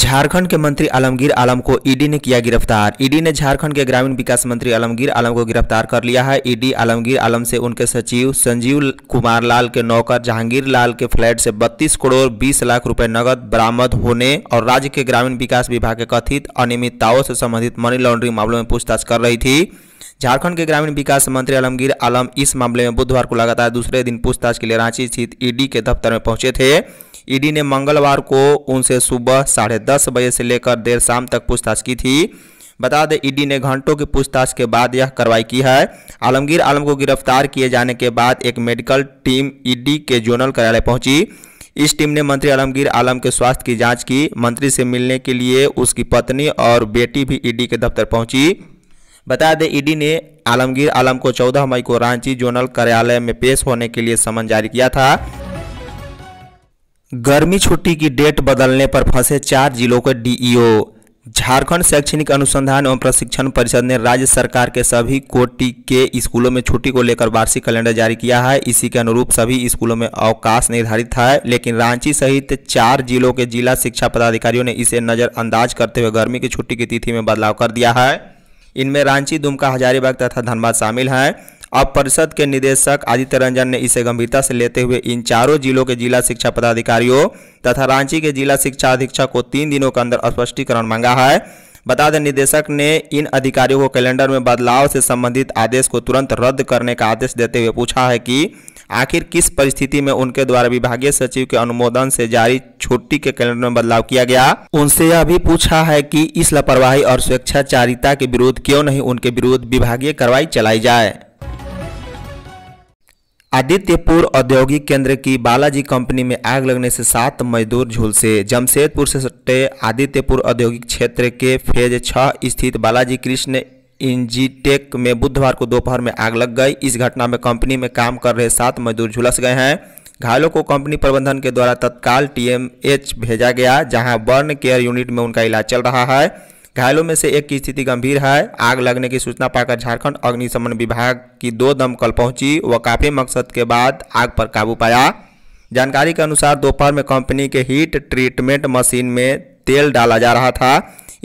झारखंड के मंत्री आलमगीर आलम को ईडी ने किया गिरफ्तार ईडी ने झारखंड के ग्रामीण विकास मंत्री आलमगीर आलम को गिरफ्तार कर लिया है ईडी आलमगीर आलम से उनके सचिव संजीव कुमार लाल के नौकर जहांगीर लाल के फ्लैट से 32 करोड़ 20 लाख रुपए नकद बरामद होने और राज्य के ग्रामीण विकास विभाग के कथित अनियमितताओं से संबंधित मनी लॉन्ड्रिंग मामलों में पूछताछ कर रही थी झारखंड के ग्रामीण विकास मंत्री आलमगीर आलम इस मामले में बुधवार को लगातार दूसरे दिन पूछताछ के लिए रांची स्थित ईडी के दफ्तर में पहुंचे थे ईडी ने मंगलवार को उनसे सुबह साढ़े दस बजे से लेकर देर शाम तक पूछताछ की थी बता दें ईडी ने घंटों की पूछताछ के बाद यह कार्रवाई की है आलमगीर आलम को गिरफ्तार किए जाने के बाद एक मेडिकल टीम ईडी के जोनल कार्यालय पहुंची इस टीम ने मंत्री आलमगीर आलम के स्वास्थ्य की जांच की मंत्री से मिलने के लिए उसकी पत्नी और बेटी भी ईडी के दफ्तर पहुंची बता दें ईडी ने आलमगीर आलम को 14 मई को रांची जोनल कार्यालय में पेश होने के लिए समन जारी किया था गर्मी छुट्टी की डेट बदलने पर फंसे चार जिलों के डीईओ झारखंड शैक्षणिक अनुसंधान एवं प्रशिक्षण परिषद ने राज्य सरकार के सभी कोटि के स्कूलों में छुट्टी को लेकर वार्षिक कैलेंडर जारी किया है इसी के अनुरूप सभी स्कूलों में अवकाश निर्धारित है लेकिन रांची सहित चार जिलों के जिला शिक्षा पदाधिकारियों ने इसे नज़रअंदाज करते हुए गर्मी की छुट्टी की तिथि में बदलाव कर दिया है इनमें रांची दुमका हजारीबाग तथा धनबाद शामिल हैं अब परिषद के निदेशक आदित्य रंजन ने इसे गंभीरता से लेते हुए इन चारों जिलों के जिला शिक्षा पदाधिकारियों तथा रांची के जिला शिक्षा अधीक्षक को तीन दिनों के अंदर स्पष्टीकरण मांगा है बता दें निदेशक ने इन अधिकारियों को कैलेंडर में बदलाव से संबंधित आदेश को तुरंत रद्द करने का आदेश देते हुए पूछा है कि आखिर किस परिस्थिति में उनके द्वारा विभागीय सचिव के अनुमोदन से जारी छुट्टी के कैलेंडर में बदलाव किया गया उनसे यह भी पूछा है कि इस लापरवाही और स्वेच्छाचारिता के विरोध क्यों नहीं उनके विरुद्ध विभागीय कार्रवाई चलाई जाए आदित्यपुर औद्योगिक केंद्र की बालाजी कंपनी में आग लगने से सात मजदूर झुलसे जमशेदपुर से सटे आदित्यपुर औद्योगिक क्षेत्र के फेज छह स्थित बालाजी कृष्ण इंजीटेक में बुधवार को दोपहर में आग लग गई इस घटना में कंपनी में काम कर रहे सात मजदूर झुलस गए हैं घायलों को कंपनी प्रबंधन के द्वारा तत्काल टीएमएच भेजा गया जहां बर्न केयर यूनिट में उनका इलाज चल रहा है घायलों में से एक की स्थिति गंभीर है आग लगने की सूचना पाकर झारखंड अग्निशमन विभाग की दो दमकल पहुंची व काफ़ी मकसद के बाद आग पर काबू पाया जानकारी के अनुसार दोपहर में कंपनी के हीट ट्रीटमेंट मशीन में तेल डाला जा रहा था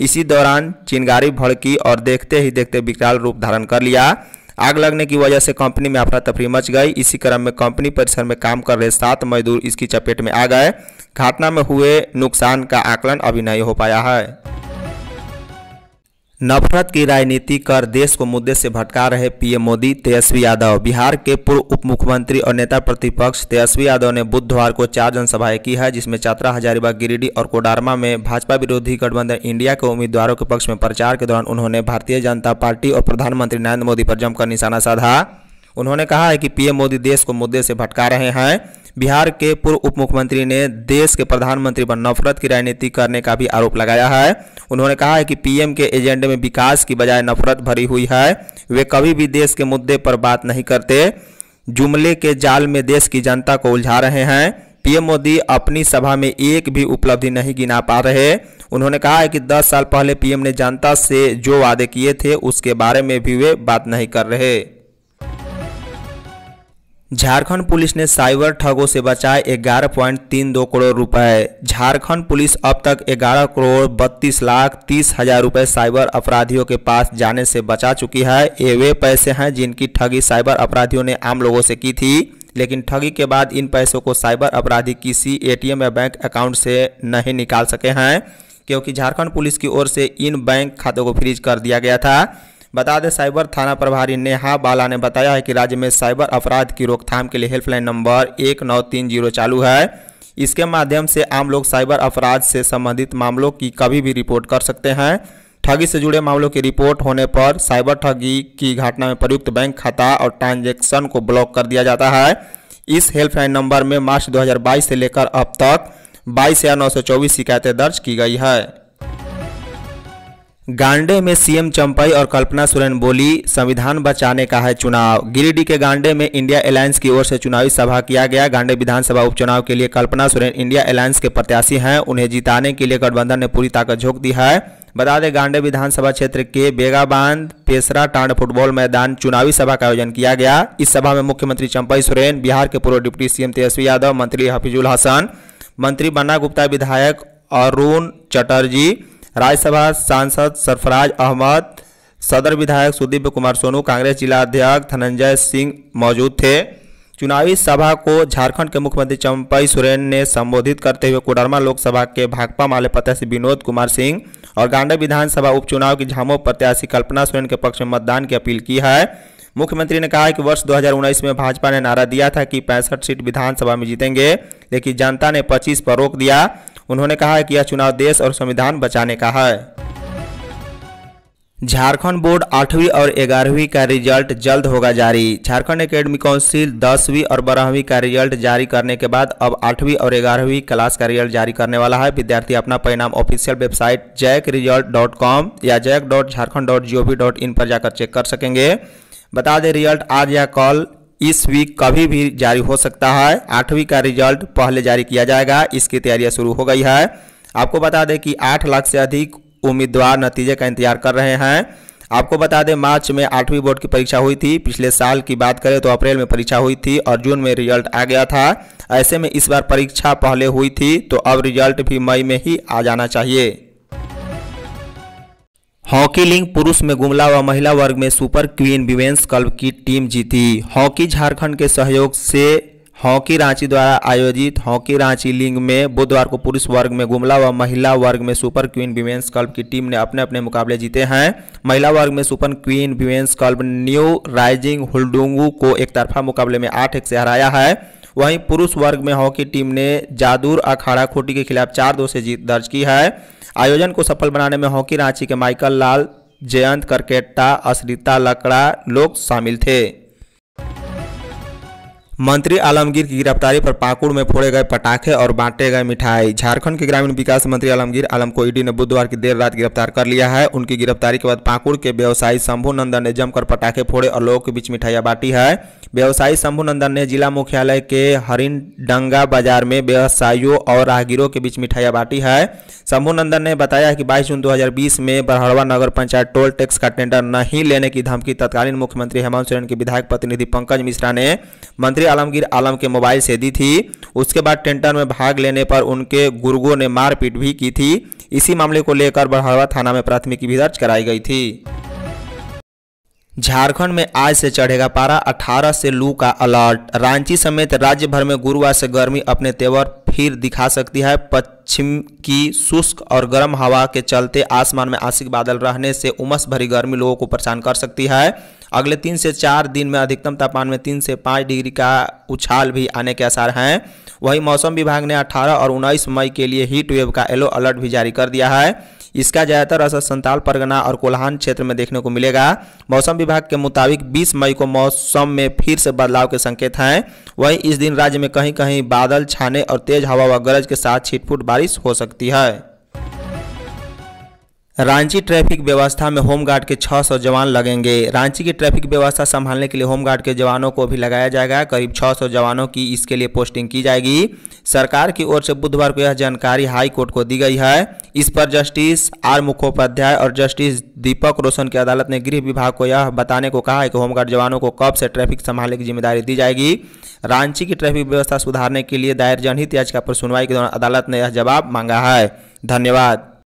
इसी दौरान चिंगारी भड़की और देखते ही देखते विकराल रूप धारण कर लिया आग लगने की वजह से कंपनी में अफरा तफरी मच गई इसी क्रम में कंपनी परिसर में काम कर रहे सात मजदूर इसकी चपेट में आ गए घटना में हुए नुकसान का आकलन अभी नहीं हो पाया है नफरत की राजनीति कर देश को मुद्दे से भटका रहे पीएम मोदी तेजस्वी यादव बिहार के पूर्व उप मुख्यमंत्री और नेता प्रतिपक्ष तेजस्वी यादव ने बुधवार को चार जनसभाएं की है जिसमें चातरा हजारीबाग गिरिडीह और कोडारमा में भाजपा विरोधी गठबंधन इंडिया के उम्मीदवारों के पक्ष में प्रचार के दौरान उन्होंने भारतीय जनता पार्टी और प्रधानमंत्री नरेंद्र मोदी पर जमकर निशाना साधा उन्होंने कहा है कि पीएम मोदी देश को मुद्दे से भटका रहे हैं बिहार के पूर्व उप मुख्यमंत्री ने देश के प्रधानमंत्री पर नफरत की राजनीति करने का भी आरोप लगाया है उन्होंने कहा है कि पीएम के एजेंडे में विकास की बजाय नफरत भरी हुई है वे कभी भी देश के मुद्दे पर बात नहीं करते जुमले के जाल में देश की जनता को उलझा रहे हैं पीएम मोदी अपनी सभा में एक भी उपलब्धि नहीं गिना पा रहे उन्होंने कहा है कि 10 साल पहले पीएम ने जनता से जो वादे किए थे उसके बारे में भी वे बात नहीं कर रहे झारखंड पुलिस ने साइबर ठगों से बचाए ग्यारह पॉइंट तीन दो करोड़ रुपए झारखंड पुलिस अब तक ग्यारह करोड़ बत्तीस लाख तीस हजार रुपए साइबर अपराधियों के पास जाने से बचा चुकी है ये वे पैसे हैं जिनकी ठगी साइबर अपराधियों ने आम लोगों से की थी लेकिन ठगी के बाद इन पैसों को साइबर अपराधी किसी एटीएम या बैंक अकाउंट से नहीं निकाल सके हैं क्योंकि झारखंड पुलिस की ओर से इन बैंक खातों को फ्रीज कर दिया गया था बता दें साइबर थाना प्रभारी नेहा बाला ने बताया है कि राज्य में साइबर अपराध की रोकथाम के लिए हेल्पलाइन नंबर एक नौ तीन जीरो चालू है इसके माध्यम से आम लोग साइबर अपराध से संबंधित मामलों की कभी भी रिपोर्ट कर सकते हैं ठगी से जुड़े मामलों की रिपोर्ट होने पर साइबर ठगी की घटना में प्रयुक्त बैंक खाता और ट्रांजेक्शन को ब्लॉक कर दिया जाता है इस हेल्पलाइन नंबर में मार्च 2022 से लेकर अब तक बाईस हजार नौ शिकायतें दर्ज की गई है गांडे में सीएम चंपई और कल्पना सोरेन बोली संविधान बचाने का है चुनाव गिरिडीह के गांडे में इंडिया अलायंस की ओर से चुनावी सभा किया गया गांडे विधानसभा उपचुनाव के लिए कल्पना सोरेन इंडिया अलायंस के प्रत्याशी हैं उन्हें जिताने के लिए गठबंधन ने पूरी ताकत झोंक दी है बता दें गांडे विधानसभा क्षेत्र के बेगा पेसरा टांड फुटबॉल मैदान चुनावी सभा का आयोजन किया गया इस सभा में मुख्यमंत्री चंपई सोरेन बिहार के पूर्व डिप्टी सीएम तेजस्वी यादव मंत्री हफीजुल हसन मंत्री बन्ना गुप्ता विधायक अरुण चटर्जी राज्यसभा सांसद सरफराज अहमद सदर विधायक सुदीप कुमार सोनू कांग्रेस जिला अध्यक्ष धनंजय सिंह मौजूद थे चुनावी सभा को झारखंड के मुख्यमंत्री चंपई सोरेन ने संबोधित करते हुए कोडरमा लोकसभा के भाकपा माले प्रत्याशी विनोद कुमार सिंह और गांडे विधानसभा उपचुनाव की झामो प्रत्याशी कल्पना सोरेन के पक्ष में मतदान की अपील की है मुख्यमंत्री ने कहा कि वर्ष 2019 में भाजपा ने नारा दिया था कि पैंसठ सीट विधानसभा में जीतेंगे लेकिन जनता ने 25 पर रोक दिया उन्होंने कहा है कि यह चुनाव देश और संविधान बचाने का है झारखंड बोर्ड आठवीं और ग्यारहवीं का रिजल्ट जल्द होगा जारी झारखंड एकेडमी काउंसिल दसवीं और बारहवीं का रिजल्ट जारी करने के बाद अब आठवीं और ग्यारहवीं क्लास का रिजल्ट जारी करने वाला है विद्यार्थी अपना परिणाम official website JAC result dot com या JAC dot Jharkhand dot G O V dot in पर जाकर चेक कर सकेंगे बता दें रिजल्ट आज या कल इस वीक कभी भी जारी हो सकता है आठवीं का रिजल्ट पहले जारी किया जाएगा इसकी तैयारियां शुरू हो गई है आपको बता दें कि आठ लाख से अधिक उम्मीदवार नतीजे का इंतजार कर रहे हैं आपको बता दें मार्च में आठवीं बोर्ड की परीक्षा हुई थी पिछले साल की बात करें तो अप्रैल में परीक्षा हुई थी और जून में रिजल्ट आ गया था ऐसे में इस बार परीक्षा पहले हुई थी तो अब रिजल्ट भी मई में ही आ जाना चाहिए हॉकी लीग पुरुष में गुमला व महिला वर्ग में सुपर क्वीन विवेंस क्लब की टीम जीती हॉकी झारखंड के सहयोग से हॉकी रांची द्वारा आयोजित हॉकी रांची लीग में बुधवार को पुरुष वर्ग में गुमला व महिला वर्ग में सुपर क्वीन विवेंस क्लब की टीम ने अपने अपने मुकाबले जीते हैं महिला वर्ग में super queen women's club new rising Huldungu को एक तरफा मुकाबले में आठ एक से हराया है वहीं पुरुष वर्ग में हॉकी टीम ने जादूर अखाड़ा खोटी के खिलाफ चार दो से जीत दर्ज की है आयोजन को सफल बनाने में हॉकी रांची के माइकल लाल जयंत करकेट्टा अश्रिता लकड़ा लोग शामिल थे मंत्री आलमगीर की गिरफ्तारी पर पाकुड़ में फोड़े गए पटाखे और बांटे गए मिठाई झारखंड के ग्रामीण विकास मंत्री आलमगीर आलम को ईडी ने बुधवार की देर रात गिरफ्तार कर लिया है उनकी गिरफ्तारी के बाद पाकुड़ के व्यवसायी शंभु नंदन ने जमकर पटाखे फोड़े और लोगों के बीच मिठाइयाँ बांटी है व्यवसायी शंभु नंदन ने जिला मुख्यालय के डंगा बाजार में व्यवसायियों और राहगीरों के बीच मिठाइयाँ बांटी है शंभु नंदन ने बताया कि 22 जून 2020 में बरहड़वा नगर पंचायत टोल टैक्स का टेंडर नहीं लेने की धमकी तत्कालीन मुख्यमंत्री हेमंत सोरेन के विधायक प्रतिनिधि पंकज मिश्रा ने मंत्री आलमगीर आलम के मोबाइल से दी थी उसके बाद टेंटर में भाग लेने पर उनके गुर्गों ने मारपीट भी की थी इसी मामले को लेकर बढ़ावा थाना में प्राथमिकी भी दर्ज कराई गई थी झारखंड में आज से चढ़ेगा पारा 18 से लू का अलर्ट रांची समेत राज्य भर में गुरुवार से गर्मी अपने तेवर फिर दिखा सकती है पश्चिम की शुष्क और गर्म हवा के चलते आसमान में आंशिक बादल रहने से उमस भरी गर्मी लोगों को परेशान कर सकती है अगले तीन से चार दिन में अधिकतम तापमान में तीन से पाँच डिग्री का उछाल भी आने के आसार हैं वहीं मौसम विभाग ने 18 और 19 मई के लिए हीट वेव का येलो अलर्ट भी जारी कर दिया है इसका ज़्यादातर असर संताल परगना और कोल्हान क्षेत्र में देखने को मिलेगा मौसम विभाग के मुताबिक 20 मई को मौसम में फिर से बदलाव के संकेत हैं वहीं इस दिन राज्य में कहीं कहीं बादल छाने और तेज हवा व गरज के साथ छिटफुट बारिश हो सकती है रांची ट्रैफिक व्यवस्था में होमगार्ड के 600 जवान लगेंगे रांची की ट्रैफिक व्यवस्था संभालने के लिए होमगार्ड के जवानों को भी लगाया जाएगा करीब 600 जवानों की इसके लिए पोस्टिंग की जाएगी सरकार की ओर से बुधवार को यह जानकारी हाई कोर्ट को दी गई है इस पर जस्टिस आर मुखोपाध्याय और जस्टिस दीपक रोशन की अदालत ने गृह विभाग को यह बताने को कहा है कि होमगार्ड जवानों को कब से ट्रैफिक संभालने की जिम्मेदारी दी जाएगी रांची की ट्रैफिक व्यवस्था सुधारने के लिए दायर जनहित याचिका पर सुनवाई के दौरान अदालत ने यह जवाब मांगा है धन्यवाद